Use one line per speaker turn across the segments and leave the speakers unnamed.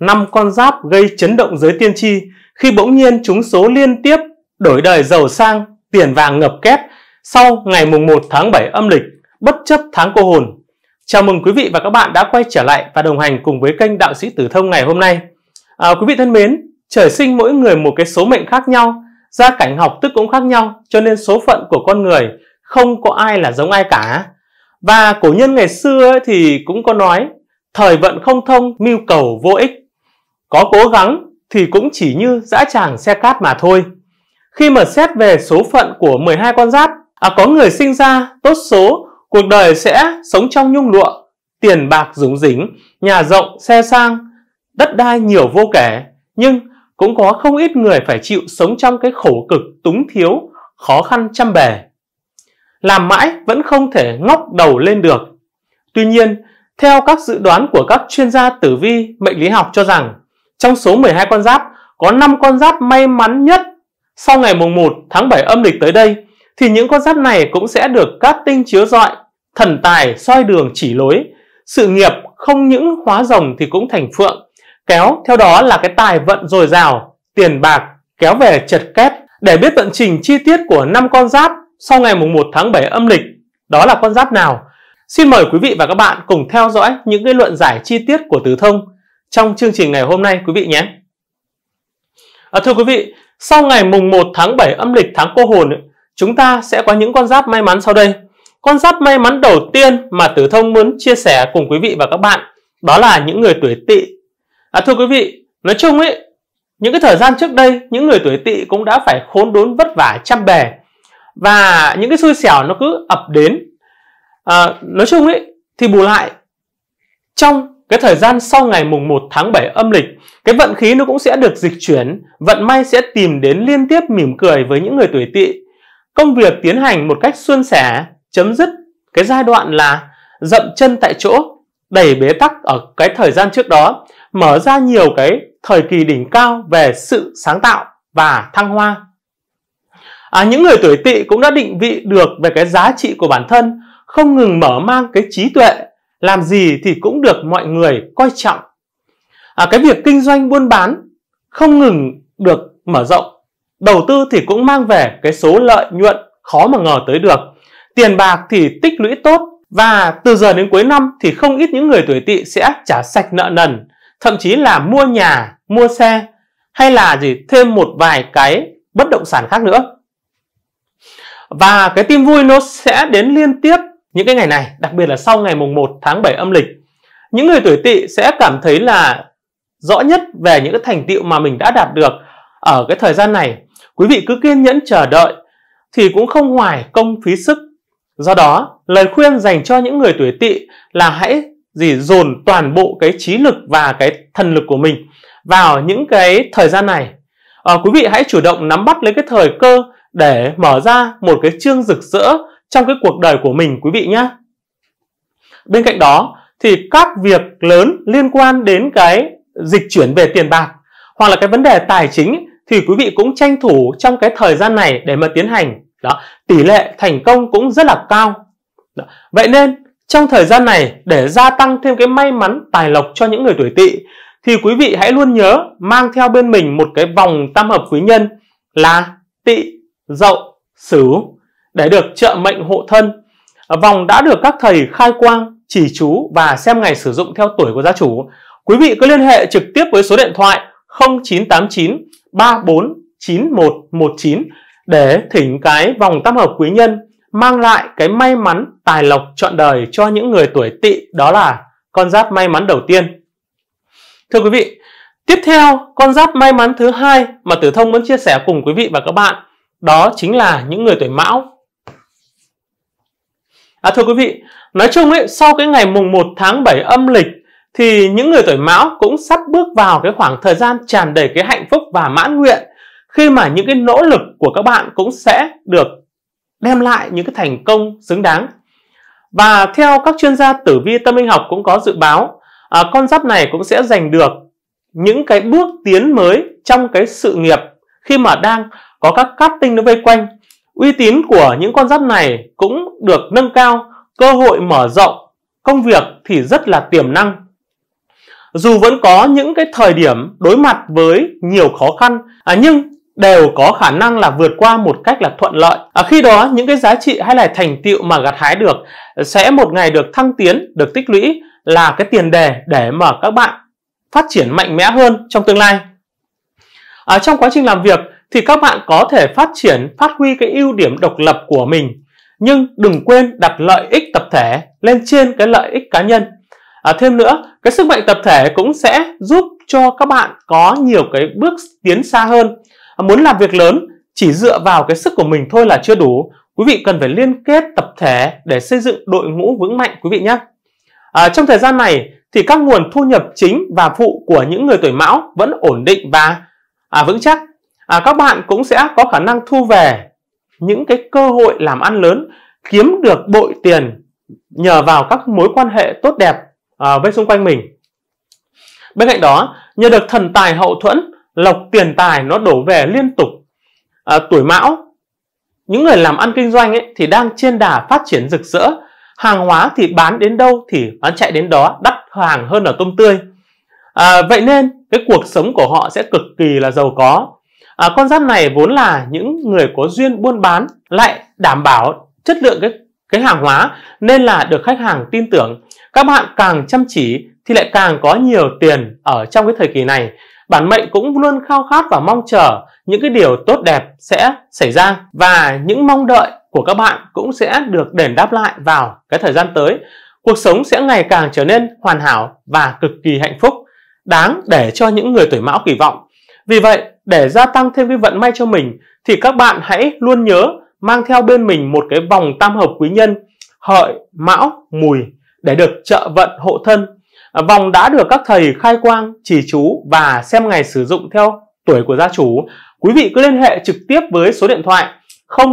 năm con giáp gây chấn động giới tiên tri khi bỗng nhiên chúng số liên tiếp đổi đời giàu sang, tiền vàng ngập kép sau ngày mùng 1 tháng 7 âm lịch, bất chấp tháng cô hồn. Chào mừng quý vị và các bạn đã quay trở lại và đồng hành cùng với kênh Đạo sĩ Tử Thông ngày hôm nay. À, quý vị thân mến, trời sinh mỗi người một cái số mệnh khác nhau, gia cảnh học thức cũng khác nhau, cho nên số phận của con người không có ai là giống ai cả. Và cổ nhân ngày xưa ấy thì cũng có nói, thời vận không thông, mưu cầu vô ích, có cố gắng thì cũng chỉ như dã tràng xe cát mà thôi. Khi mà xét về số phận của 12 con giáp, à, có người sinh ra tốt số, cuộc đời sẽ sống trong nhung lụa, tiền bạc rủng rỉnh, nhà rộng, xe sang, đất đai nhiều vô kể. Nhưng cũng có không ít người phải chịu sống trong cái khổ cực túng thiếu, khó khăn chăm bề. Làm mãi vẫn không thể ngóc đầu lên được. Tuy nhiên, theo các dự đoán của các chuyên gia tử vi mệnh lý học cho rằng, trong số 12 con giáp, có 5 con giáp may mắn nhất sau ngày mùng 1 tháng 7 âm lịch tới đây thì những con giáp này cũng sẽ được các tinh chiếu rọi, thần tài soi đường chỉ lối, sự nghiệp không những hóa rồng thì cũng thành phượng, kéo theo đó là cái tài vận dồi dào, tiền bạc kéo về chật kép. Để biết vận trình chi tiết của năm con giáp sau ngày mùng 1 tháng 7 âm lịch, đó là con giáp nào? Xin mời quý vị và các bạn cùng theo dõi những cái luận giải chi tiết của tử Thông trong chương trình ngày hôm nay quý vị nhé. À, thưa quý vị, sau ngày mùng 1 tháng 7 âm lịch tháng cô hồn, chúng ta sẽ có những con giáp may mắn sau đây. Con giáp may mắn đầu tiên mà Tử Thông muốn chia sẻ cùng quý vị và các bạn đó là những người tuổi tỵ. À, thưa quý vị, nói chung ấy, những cái thời gian trước đây, những người tuổi tỵ cũng đã phải khốn đốn vất vả chăm bề và những cái xui xẻo nó cứ ập đến. À, nói chung ấy, thì bù lại trong cái thời gian sau ngày mùng 1 tháng 7 âm lịch, cái vận khí nó cũng sẽ được dịch chuyển, vận may sẽ tìm đến liên tiếp mỉm cười với những người tuổi tỵ. Công việc tiến hành một cách suôn sẻ, chấm dứt cái giai đoạn là dậm chân tại chỗ, đẩy bế tắc ở cái thời gian trước đó, mở ra nhiều cái thời kỳ đỉnh cao về sự sáng tạo và thăng hoa. À, những người tuổi tỵ cũng đã định vị được về cái giá trị của bản thân, không ngừng mở mang cái trí tuệ làm gì thì cũng được mọi người coi trọng à, cái việc kinh doanh buôn bán không ngừng được mở rộng đầu tư thì cũng mang về cái số lợi nhuận khó mà ngờ tới được tiền bạc thì tích lũy tốt và từ giờ đến cuối năm thì không ít những người tuổi tỵ sẽ trả sạch nợ nần thậm chí là mua nhà mua xe hay là gì thêm một vài cái bất động sản khác nữa và cái tin vui nó sẽ đến liên tiếp những cái ngày này, đặc biệt là sau ngày mùng 1 tháng 7 âm lịch, những người tuổi tỵ sẽ cảm thấy là rõ nhất về những cái thành tiệu mà mình đã đạt được ở cái thời gian này. Quý vị cứ kiên nhẫn chờ đợi thì cũng không hoài công phí sức. Do đó, lời khuyên dành cho những người tuổi tỵ là hãy gì dồn toàn bộ cái trí lực và cái thần lực của mình vào những cái thời gian này. À, quý vị hãy chủ động nắm bắt lấy cái thời cơ để mở ra một cái chương rực rỡ trong cái cuộc đời của mình quý vị nhé. Bên cạnh đó thì các việc lớn liên quan đến cái dịch chuyển về tiền bạc hoặc là cái vấn đề tài chính thì quý vị cũng tranh thủ trong cái thời gian này để mà tiến hành. Đó, tỷ lệ thành công cũng rất là cao. Đó. Vậy nên trong thời gian này để gia tăng thêm cái may mắn tài lộc cho những người tuổi tỵ thì quý vị hãy luôn nhớ mang theo bên mình một cái vòng tam hợp quý nhân là tỵ, dậu, sửu để được trợ mệnh hộ thân. Vòng đã được các thầy khai quang, chỉ chú và xem ngày sử dụng theo tuổi của gia chủ. Quý vị cứ liên hệ trực tiếp với số điện thoại 0989 349119 để thỉnh cái vòng tam hợp quý nhân mang lại cái may mắn tài lộc trọn đời cho những người tuổi tỵ đó là con giáp may mắn đầu tiên. Thưa quý vị, tiếp theo con giáp may mắn thứ hai mà Tử Thông muốn chia sẻ cùng quý vị và các bạn đó chính là những người tuổi mão À, thưa quý vị, nói chung ấy, sau cái ngày mùng 1 tháng 7 âm lịch thì những người tuổi mão cũng sắp bước vào cái khoảng thời gian tràn đầy cái hạnh phúc và mãn nguyện khi mà những cái nỗ lực của các bạn cũng sẽ được đem lại những cái thành công xứng đáng. Và theo các chuyên gia tử vi tâm linh học cũng có dự báo, à, con giáp này cũng sẽ giành được những cái bước tiến mới trong cái sự nghiệp khi mà đang có các cát tinh nó vây quanh Uy tín của những con giáp này cũng được nâng cao, cơ hội mở rộng, công việc thì rất là tiềm năng. Dù vẫn có những cái thời điểm đối mặt với nhiều khó khăn, à, nhưng đều có khả năng là vượt qua một cách là thuận lợi. À, khi đó những cái giá trị hay là thành tiệu mà gặt hái được sẽ một ngày được thăng tiến, được tích lũy là cái tiền đề để mà các bạn phát triển mạnh mẽ hơn trong tương lai. À, trong quá trình làm việc thì các bạn có thể phát triển, phát huy cái ưu điểm độc lập của mình. Nhưng đừng quên đặt lợi ích tập thể lên trên cái lợi ích cá nhân. À, thêm nữa, cái sức mạnh tập thể cũng sẽ giúp cho các bạn có nhiều cái bước tiến xa hơn. À, muốn làm việc lớn, chỉ dựa vào cái sức của mình thôi là chưa đủ. Quý vị cần phải liên kết tập thể để xây dựng đội ngũ vững mạnh quý vị nhé. À, trong thời gian này thì các nguồn thu nhập chính và phụ của những người tuổi mão vẫn ổn định và à, vững chắc à, các bạn cũng sẽ có khả năng thu về những cái cơ hội làm ăn lớn kiếm được bội tiền nhờ vào các mối quan hệ tốt đẹp à, với xung quanh mình bên cạnh đó nhờ được thần tài hậu thuẫn lộc tiền tài nó đổ về liên tục à, tuổi mão những người làm ăn kinh doanh ấy thì đang trên đà phát triển rực rỡ hàng hóa thì bán đến đâu thì bán chạy đến đó đắt hàng hơn ở tôm tươi à, vậy nên cái cuộc sống của họ sẽ cực kỳ là giàu có à, con giáp này vốn là những người có duyên buôn bán lại đảm bảo chất lượng cái cái hàng hóa nên là được khách hàng tin tưởng các bạn càng chăm chỉ thì lại càng có nhiều tiền ở trong cái thời kỳ này bản mệnh cũng luôn khao khát và mong chờ những cái điều tốt đẹp sẽ xảy ra và những mong đợi của các bạn cũng sẽ được đền đáp lại vào cái thời gian tới cuộc sống sẽ ngày càng trở nên hoàn hảo và cực kỳ hạnh phúc đáng để cho những người tuổi mão kỳ vọng vì vậy, để gia tăng thêm cái vận may cho mình thì các bạn hãy luôn nhớ mang theo bên mình một cái vòng tam hợp quý nhân hợi, mão, mùi để được trợ vận hộ thân. À, vòng đã được các thầy khai quang, chỉ chú và xem ngày sử dụng theo tuổi của gia chủ. Quý vị cứ liên hệ trực tiếp với số điện thoại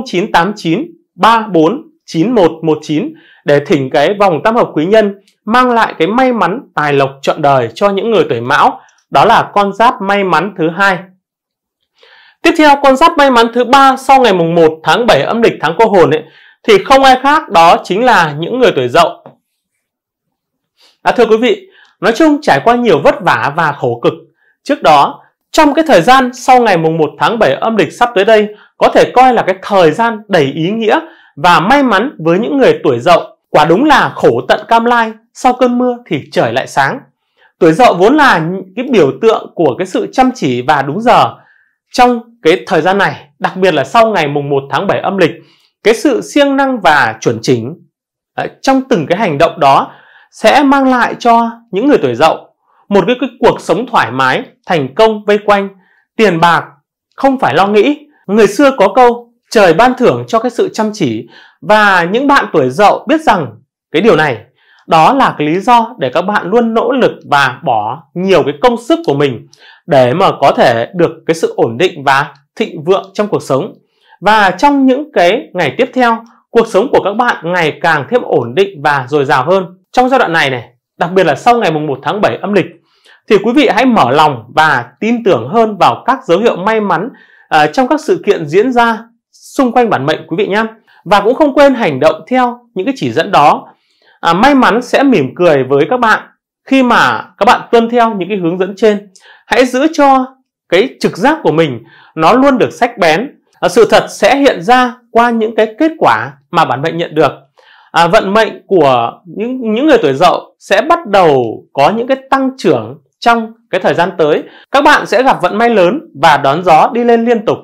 0989 349119 để thỉnh cái vòng tam hợp quý nhân mang lại cái may mắn tài lộc trọn đời cho những người tuổi mão đó là con giáp may mắn thứ hai. Tiếp theo con giáp may mắn thứ ba sau ngày mùng 1 tháng 7 âm lịch tháng cô hồn ấy, thì không ai khác đó chính là những người tuổi dậu. À, thưa quý vị, nói chung trải qua nhiều vất vả và khổ cực. Trước đó, trong cái thời gian sau ngày mùng 1 tháng 7 âm lịch sắp tới đây có thể coi là cái thời gian đầy ý nghĩa và may mắn với những người tuổi dậu. Quả đúng là khổ tận cam lai, sau cơn mưa thì trời lại sáng. Tuổi dậu vốn là cái biểu tượng của cái sự chăm chỉ và đúng giờ trong cái thời gian này, đặc biệt là sau ngày mùng 1 tháng 7 âm lịch, cái sự siêng năng và chuẩn chỉnh trong từng cái hành động đó sẽ mang lại cho những người tuổi dậu một cái, cái cuộc sống thoải mái, thành công vây quanh, tiền bạc không phải lo nghĩ. Người xưa có câu trời ban thưởng cho cái sự chăm chỉ và những bạn tuổi dậu biết rằng cái điều này đó là cái lý do để các bạn luôn nỗ lực và bỏ nhiều cái công sức của mình để mà có thể được cái sự ổn định và thịnh vượng trong cuộc sống. Và trong những cái ngày tiếp theo, cuộc sống của các bạn ngày càng thêm ổn định và dồi dào hơn. Trong giai đoạn này này, đặc biệt là sau ngày mùng 1 tháng 7 âm lịch, thì quý vị hãy mở lòng và tin tưởng hơn vào các dấu hiệu may mắn uh, trong các sự kiện diễn ra xung quanh bản mệnh quý vị nhé. Và cũng không quên hành động theo những cái chỉ dẫn đó à, may mắn sẽ mỉm cười với các bạn khi mà các bạn tuân theo những cái hướng dẫn trên hãy giữ cho cái trực giác của mình nó luôn được sách bén à, sự thật sẽ hiện ra qua những cái kết quả mà bản mệnh nhận được à, vận mệnh của những những người tuổi dậu sẽ bắt đầu có những cái tăng trưởng trong cái thời gian tới các bạn sẽ gặp vận may lớn và đón gió đi lên liên tục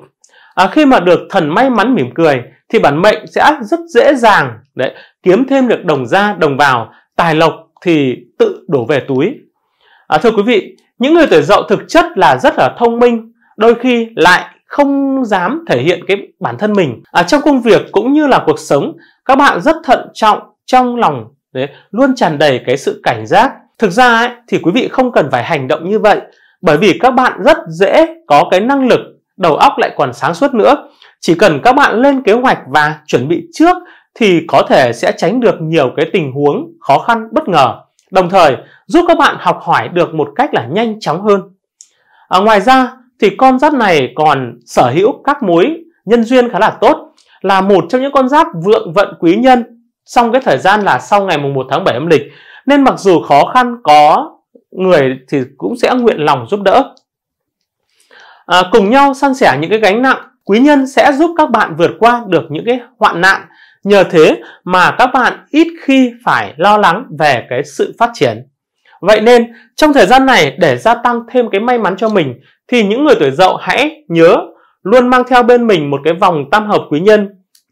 à, khi mà được thần may mắn mỉm cười thì bản mệnh sẽ rất dễ dàng đấy kiếm thêm được đồng ra đồng vào tài lộc thì tự đổ về túi à, thưa quý vị những người tuổi dậu thực chất là rất là thông minh đôi khi lại không dám thể hiện cái bản thân mình à, trong công việc cũng như là cuộc sống các bạn rất thận trọng trong lòng đấy, luôn tràn đầy cái sự cảnh giác thực ra ấy, thì quý vị không cần phải hành động như vậy bởi vì các bạn rất dễ có cái năng lực đầu óc lại còn sáng suốt nữa. Chỉ cần các bạn lên kế hoạch và chuẩn bị trước thì có thể sẽ tránh được nhiều cái tình huống khó khăn bất ngờ, đồng thời giúp các bạn học hỏi được một cách là nhanh chóng hơn. À, ngoài ra thì con giáp này còn sở hữu các mối nhân duyên khá là tốt, là một trong những con giáp vượng vận quý nhân trong cái thời gian là sau ngày mùng 1 tháng 7 âm lịch. Nên mặc dù khó khăn có người thì cũng sẽ nguyện lòng giúp đỡ à, cùng nhau san sẻ những cái gánh nặng quý nhân sẽ giúp các bạn vượt qua được những cái hoạn nạn nhờ thế mà các bạn ít khi phải lo lắng về cái sự phát triển vậy nên trong thời gian này để gia tăng thêm cái may mắn cho mình thì những người tuổi dậu hãy nhớ luôn mang theo bên mình một cái vòng tam hợp quý nhân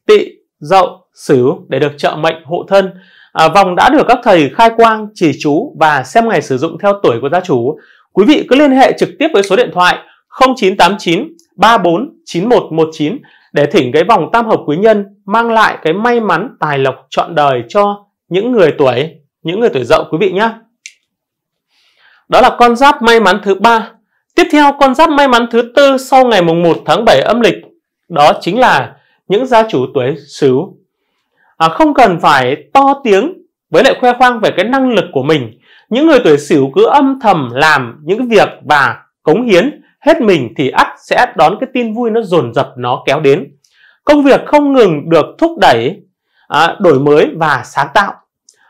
tị dậu sửu để được trợ mệnh hộ thân à, vòng đã được các thầy khai quang chỉ chú và xem ngày sử dụng theo tuổi của gia chủ quý vị cứ liên hệ trực tiếp với số điện thoại 0989 34 9119 để thỉnh cái vòng tam hợp quý nhân mang lại cái may mắn tài lộc trọn đời cho những người tuổi những người tuổi dậu quý vị nhé. Đó là con giáp may mắn thứ ba. Tiếp theo con giáp may mắn thứ tư sau ngày mùng 1 tháng 7 âm lịch đó chính là những gia chủ tuổi Sửu. À, không cần phải to tiếng với lại khoe khoang về cái năng lực của mình. Những người tuổi Sửu cứ âm thầm làm những việc và cống hiến hết mình thì ắt sẽ đón cái tin vui nó dồn dập nó kéo đến công việc không ngừng được thúc đẩy à, đổi mới và sáng tạo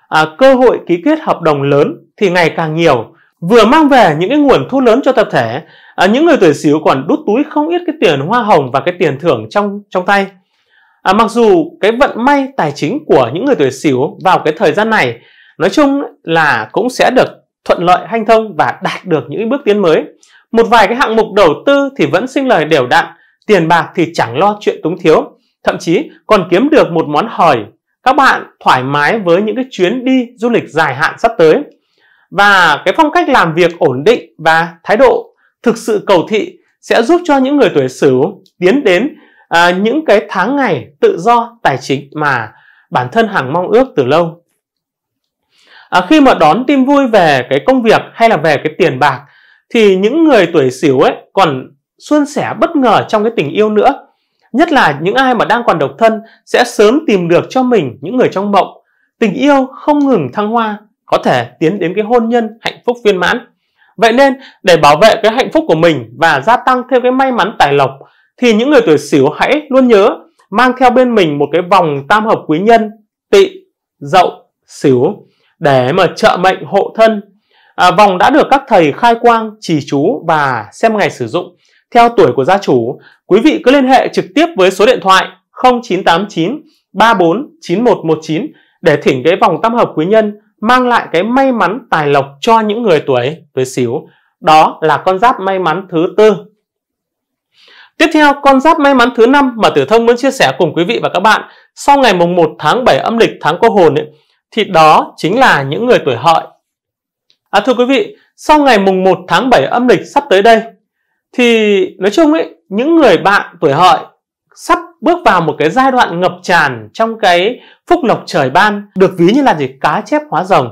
à, cơ hội ký kết hợp đồng lớn thì ngày càng nhiều vừa mang về những cái nguồn thu lớn cho tập thể à, những người tuổi xíu còn đút túi không ít cái tiền hoa hồng và cái tiền thưởng trong trong tay à, mặc dù cái vận may tài chính của những người tuổi xíu vào cái thời gian này nói chung là cũng sẽ được thuận lợi hanh thông và đạt được những bước tiến mới một vài cái hạng mục đầu tư thì vẫn sinh lời đều đặn, tiền bạc thì chẳng lo chuyện túng thiếu, thậm chí còn kiếm được một món hời. Các bạn thoải mái với những cái chuyến đi du lịch dài hạn sắp tới. Và cái phong cách làm việc ổn định và thái độ thực sự cầu thị sẽ giúp cho những người tuổi sửu tiến đến à, những cái tháng ngày tự do tài chính mà bản thân hàng mong ước từ lâu à, khi mà đón tin vui về cái công việc hay là về cái tiền bạc thì những người tuổi xỉu ấy còn suôn sẻ bất ngờ trong cái tình yêu nữa nhất là những ai mà đang còn độc thân sẽ sớm tìm được cho mình những người trong mộng tình yêu không ngừng thăng hoa có thể tiến đến cái hôn nhân hạnh phúc viên mãn vậy nên để bảo vệ cái hạnh phúc của mình và gia tăng thêm cái may mắn tài lộc thì những người tuổi xỉu hãy luôn nhớ mang theo bên mình một cái vòng tam hợp quý nhân tị dậu xỉu để mà trợ mệnh hộ thân à, vòng đã được các thầy khai quang, chỉ chú và xem ngày sử dụng theo tuổi của gia chủ. Quý vị cứ liên hệ trực tiếp với số điện thoại 0989 34 9119 để thỉnh cái vòng tam hợp quý nhân mang lại cái may mắn tài lộc cho những người tuổi tuổi xíu Đó là con giáp may mắn thứ tư. Tiếp theo, con giáp may mắn thứ năm mà Tử Thông muốn chia sẻ cùng quý vị và các bạn sau ngày mùng 1 tháng 7 âm lịch tháng cô hồn ấy, thì đó chính là những người tuổi hợi À, thưa quý vị, sau ngày mùng 1 tháng 7 âm lịch sắp tới đây thì nói chung ấy, những người bạn tuổi hợi sắp bước vào một cái giai đoạn ngập tràn trong cái phúc lộc trời ban được ví như là gì cá chép hóa rồng.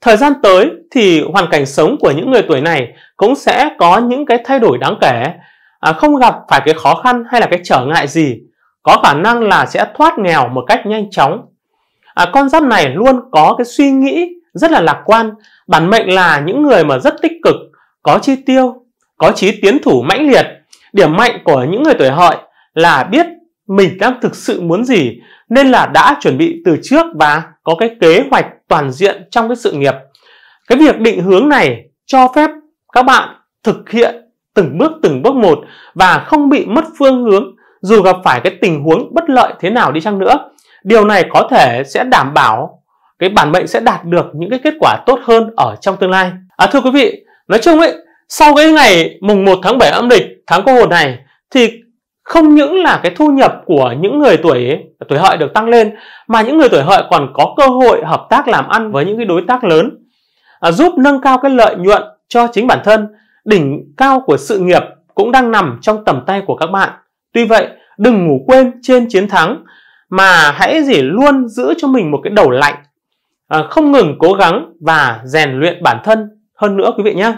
Thời gian tới thì hoàn cảnh sống của những người tuổi này cũng sẽ có những cái thay đổi đáng kể, à, không gặp phải cái khó khăn hay là cái trở ngại gì, có khả năng là sẽ thoát nghèo một cách nhanh chóng. À, con giáp này luôn có cái suy nghĩ rất là lạc quan bản mệnh là những người mà rất tích cực có chi tiêu có chí tiến thủ mãnh liệt điểm mạnh của những người tuổi hợi là biết mình đang thực sự muốn gì nên là đã chuẩn bị từ trước và có cái kế hoạch toàn diện trong cái sự nghiệp cái việc định hướng này cho phép các bạn thực hiện từng bước từng bước một và không bị mất phương hướng dù gặp phải cái tình huống bất lợi thế nào đi chăng nữa điều này có thể sẽ đảm bảo cái bản mệnh sẽ đạt được những cái kết quả tốt hơn ở trong tương lai à thưa quý vị nói chung ấy sau cái ngày mùng 1 tháng 7 âm lịch tháng cô hồn này thì không những là cái thu nhập của những người tuổi ấy, tuổi hợi được tăng lên mà những người tuổi hợi còn có cơ hội hợp tác làm ăn với những cái đối tác lớn à, giúp nâng cao cái lợi nhuận cho chính bản thân đỉnh cao của sự nghiệp cũng đang nằm trong tầm tay của các bạn tuy vậy đừng ngủ quên trên chiến thắng mà hãy gì luôn giữ cho mình một cái đầu lạnh à, không ngừng cố gắng và rèn luyện bản thân hơn nữa quý vị nhé.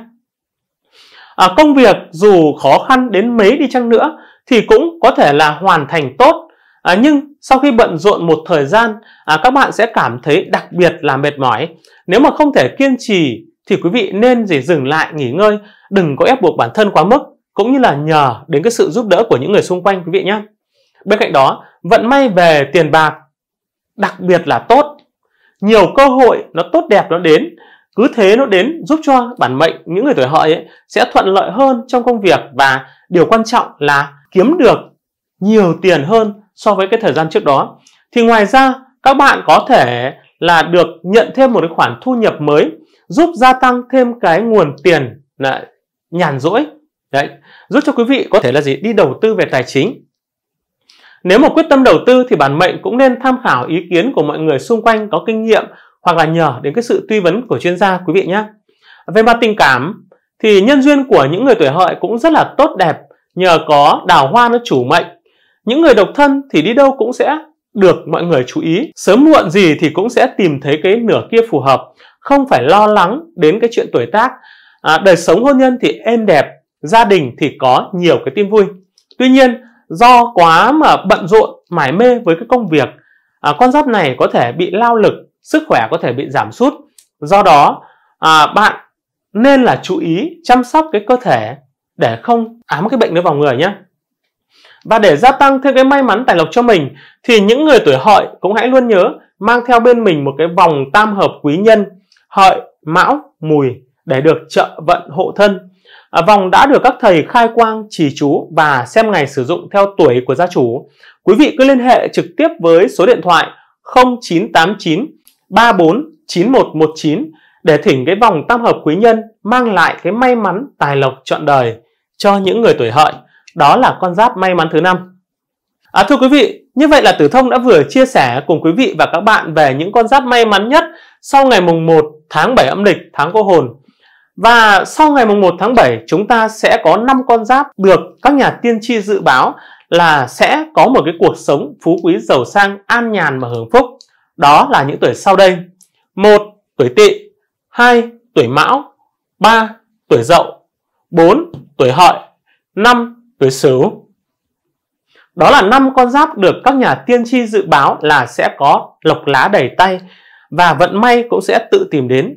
À, công việc dù khó khăn đến mấy đi chăng nữa thì cũng có thể là hoàn thành tốt à, nhưng sau khi bận rộn một thời gian à, các bạn sẽ cảm thấy đặc biệt là mệt mỏi nếu mà không thể kiên trì thì quý vị nên gì dừng lại nghỉ ngơi đừng có ép buộc bản thân quá mức cũng như là nhờ đến cái sự giúp đỡ của những người xung quanh quý vị nhé bên cạnh đó vận may về tiền bạc đặc biệt là tốt nhiều cơ hội nó tốt đẹp nó đến cứ thế nó đến giúp cho bản mệnh những người tuổi hợi ấy sẽ thuận lợi hơn trong công việc và điều quan trọng là kiếm được nhiều tiền hơn so với cái thời gian trước đó thì ngoài ra các bạn có thể là được nhận thêm một cái khoản thu nhập mới giúp gia tăng thêm cái nguồn tiền là nhàn rỗi đấy giúp cho quý vị có thể là gì đi đầu tư về tài chính nếu mà quyết tâm đầu tư thì bản mệnh cũng nên tham khảo ý kiến của mọi người xung quanh có kinh nghiệm hoặc là nhờ đến cái sự tư vấn của chuyên gia quý vị nhé. Về mặt tình cảm thì nhân duyên của những người tuổi hợi cũng rất là tốt đẹp nhờ có đào hoa nó chủ mệnh. Những người độc thân thì đi đâu cũng sẽ được mọi người chú ý. Sớm muộn gì thì cũng sẽ tìm thấy cái nửa kia phù hợp, không phải lo lắng đến cái chuyện tuổi tác. À, đời sống hôn nhân thì êm đẹp, gia đình thì có nhiều cái tin vui. Tuy nhiên, do quá mà bận rộn mải mê với cái công việc à, con giáp này có thể bị lao lực sức khỏe có thể bị giảm sút do đó à, bạn nên là chú ý chăm sóc cái cơ thể để không ám cái bệnh nó vào người nhé và để gia tăng thêm cái may mắn tài lộc cho mình thì những người tuổi hợi cũng hãy luôn nhớ mang theo bên mình một cái vòng tam hợp quý nhân hợi mão mùi để được trợ vận hộ thân À, vòng đã được các thầy khai quang trì chú và xem ngày sử dụng theo tuổi của gia chủ. Quý vị cứ liên hệ trực tiếp với số điện thoại 0989 349119 để thỉnh cái vòng tam hợp quý nhân mang lại cái may mắn tài lộc trọn đời cho những người tuổi hợi. Đó là con giáp may mắn thứ năm. À, thưa quý vị, như vậy là Tử Thông đã vừa chia sẻ cùng quý vị và các bạn về những con giáp may mắn nhất sau ngày mùng 1 tháng 7 âm lịch, tháng cô hồn. Và sau ngày 1 tháng 7 chúng ta sẽ có 5 con giáp được các nhà tiên tri dự báo là sẽ có một cái cuộc sống phú quý giàu sang an nhàn và hưởng phúc. Đó là những tuổi sau đây. một Tuổi tỵ 2. Tuổi mão 3. Tuổi dậu 4. Tuổi hợi 5. Tuổi sửu đó là năm con giáp được các nhà tiên tri dự báo là sẽ có lộc lá đầy tay và vận may cũng sẽ tự tìm đến